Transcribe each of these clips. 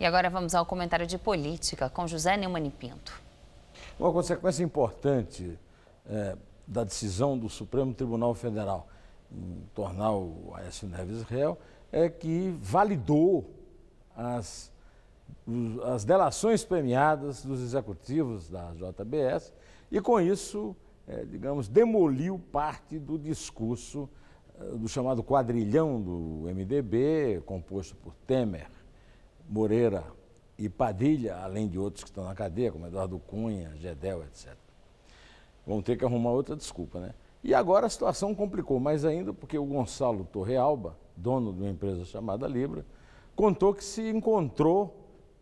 E agora vamos ao comentário de política com José Neumann Pinto. Uma consequência importante é, da decisão do Supremo Tribunal Federal em tornar o Aécio Neves réu é que validou as, as delações premiadas dos executivos da JBS e, com isso, é, digamos, demoliu parte do discurso é, do chamado quadrilhão do MDB, composto por Temer, Moreira e Padilha, além de outros que estão na cadeia, como Eduardo Cunha, Gedel, etc. Vão ter que arrumar outra desculpa, né? E agora a situação complicou mais ainda porque o Gonçalo Torrealba, dono de uma empresa chamada Libra, contou que se encontrou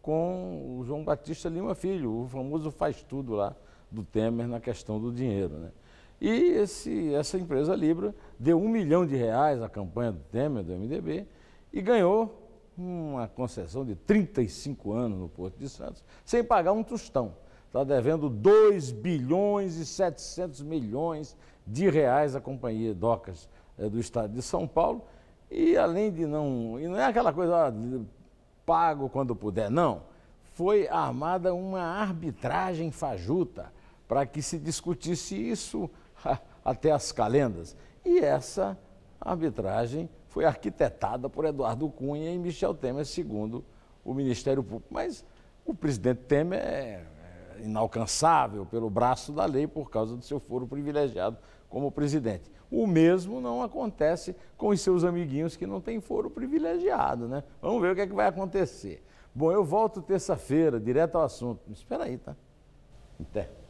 com o João Batista Lima Filho, o famoso faz tudo lá do Temer na questão do dinheiro, né? E esse, essa empresa Libra deu um milhão de reais à campanha do Temer, do MDB, e ganhou uma concessão de 35 anos no Porto de Santos, sem pagar um tostão. Está devendo 2 bilhões e 700 milhões de reais à Companhia Docas eh, do Estado de São Paulo. E além de não. E não é aquela coisa, ó, ah, pago quando puder, não. Foi armada uma arbitragem fajuta para que se discutisse isso até as calendas. E essa arbitragem foi arquitetada por Eduardo Cunha e Michel Temer, segundo o Ministério Público. Mas o presidente Temer é, é inalcançável pelo braço da lei por causa do seu foro privilegiado como presidente. O mesmo não acontece com os seus amiguinhos que não têm foro privilegiado, né? Vamos ver o que, é que vai acontecer. Bom, eu volto terça-feira, direto ao assunto. Espera aí, tá? Até.